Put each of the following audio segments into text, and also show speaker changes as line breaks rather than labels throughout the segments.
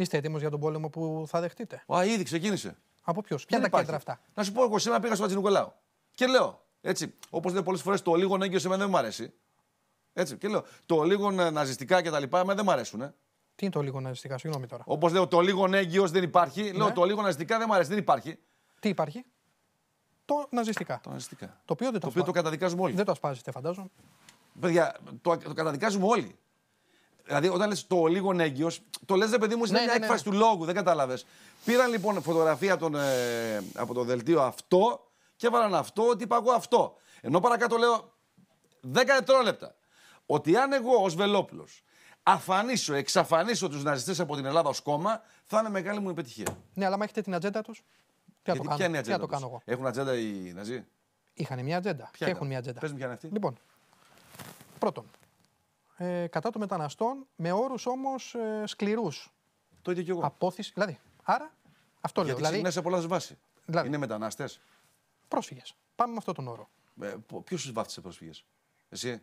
Είστε έτοιμος για τον πόλεμο που θα δεχτείτε.
Α, ήδη ξεκίνησε. Από ποιος, ποια είναι τα κέντρα αυτά. Να σου πω, εγώ σήμερα πήγα στο Πατσινικολάου και λέω, έτσι, όπως λέει πολλές φορές, το λίγο έγκυο σε μένα δεν μου αρέσει. Έτσι, και λέω, το λίγο ναζιστικά και τα λοιπά, δεν μου αρέσουν. Ε.
Τι είναι το λίγο ναζιστικά, συγγνώμη τώρα.
Όπως λέω, το λίγο έγκυος δεν υπάρχει. Ναι. Λέω, το λίγο ναζιστικά δεν μου αρέσει, δεν υπάρχει.
Τι υπάρχει. Το ναζιστικά. Το ναζιστικά. Το οποίο, δεν το, το, οποίο το καταδικάζουμε όλοι. Δεν το ασπάζετε, φαντάζομαι.
Παιδιά, το, το καταδικάζουμε όλοι. Δηλαδή, όταν λες το λίγο έγκυο, το λες ρε παιδί μου, είναι μια ναι, ναι. έκφραση του λόγου, δεν κατάλαβες. Πήραν λοιπόν φωτογραφία τον, ε, από το δελτίο αυτό και έβαλαν αυτό, ότι είπα εγώ αυτό. Ενώ παρακάτω λέω 10 δευτερόλεπτα. Ότι αν εγώ ως Βελόπουλος αφανίσω, εξαφανίσω τους ναζιστές από την Ελλάδα ως κόμμα, θα είναι μεγάλη μου επιτυχία.
Ναι, αλλά μα έχετε την ατζέντα τους. Τι ποια είναι η ατζέντα. Το
Έχουν ατζέντα οι Ναζί.
Είχαν μια ατζέντα. Ποια και έχουν μια ατζέντα. Πες μου αυτή. Λοιπόν, πρώτον, ε, κατά των μεταναστών, με όρους όμως ε, σκληρούς. Το ίδιο και εγώ. Απόθεση. Δηλαδή. Άρα αυτό Γιατί λέω. Δηλαδή, σε πολλά βάση. Δηλαδή, είναι μετανάστες. Πρόσφυγες. Πάμε με αυτόν τον όρο.
Ε, Ποιος τους βάφτισε πρόσφυγες, Εσύ.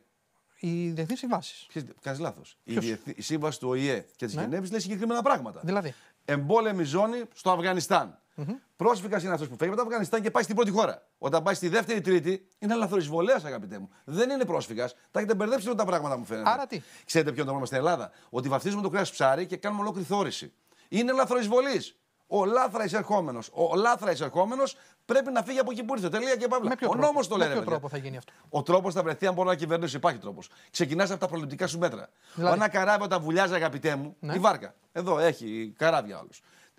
Οι διεθνείς συμβάσεις. Κάνεις λάθος. Η, η σύμβαση του ΟΗΕ και της ναι. Γενέβης λέει συγκεκριμένα πράγματα. Δηλαδή. Εμπόλεμη ζώνη στο Αφγανιστάν. Mm-hmm. Πρόσφυγας είναι αυτός που φεύγει από το Αφγανιστάν και πάει στην πρώτη χώρα. Όταν πάει στη δεύτερη, τρίτη, είναι λαθροεισβολέα, αγαπητέ μου. Δεν είναι πρόσφυγας. Τα έχετε μπερδέψει όλα τα πράγματα, μου φαίνεται. Άρα τι. Ξέρετε ποιο είναι το πρόβλημα στην Ελλάδα. Ότι βαφτίζουμε το κρέας ψάρι και κάνουμε ολόκληρη θόρηση. Είναι λαθροεισβολή. Ο λάθρας εισερχόμενος. Ο λάθρας εισερχόμενος πρέπει να φύγει από εκεί που ήρθε. Τελεία και παύλα. Ο νόμος το λένε. Με ποιο τρόπο θα γίνει αυτό. Ο τρόπος θα βρεθεί αν μπορεί να κυβερνήσει. Υπάρχει τρόπος. Ξεκινάς από τα προληπτικά σου μέτρα. Δηλαδή... Ένα καράβι όταν βουλιάζει, αγαπητέ μου, ναι. η βάρκα. Εδώ έχει καράβια όλου.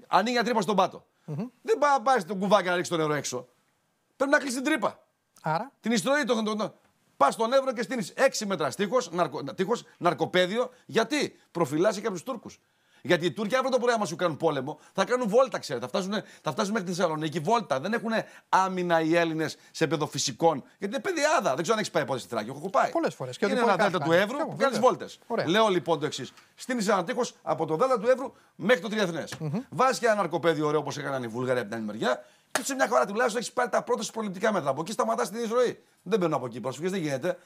Ανοίγει ατρίπα στον πάτο. Δεν πάει να τον κουβάκι να ρίξεις το νερό έξω. Πρέπει να κλείσεις την τρύπα. Άρα. Την ιστορία το έχουν. Πας στον Εύρο και στείνεις 6 μέτρα τείχο, ναρκο... ναρκοπέδιο. Γιατί προφυλάσσει και από τους Τούρκους. Γιατί οι Τούρκοι αύριο το πρωί, άμα σου κάνουν πόλεμο, θα κάνουν βόλτα, ξέρετε. Θα φτάσουν, μέχρι τη Θεσσαλονίκη βόλτα. Δεν έχουν άμυνα οι Έλληνες σε επίπεδο φυσικών. Γιατί είναι παιδιάδα. Δεν ξέρω αν έχεις πάει ποτέ στη Θράκη. Έχω πάει.
Πολλές φορές. Είναι ένα δέλτα του Εύρου που κάνει βόλτε. Λέω
λοιπόν το εξής. Στην Ισανατήχο από το δέλτα του Εύρου μέχρι το Τριεθνές. Mm-hmm. Βάζει και ένα ναρκοπέδι ωραίο όπως έκαναν οι Βούλγαροι από την άλλη μεριά. Και σε μια χώρα τουλάχιστον έχεις πάρει τα πρώτα πολιτικά μέτρα. Από εκεί σταματάς την ισ Δεν μπαίνω από εκεί πρόσφυγες, δεν γίνεται.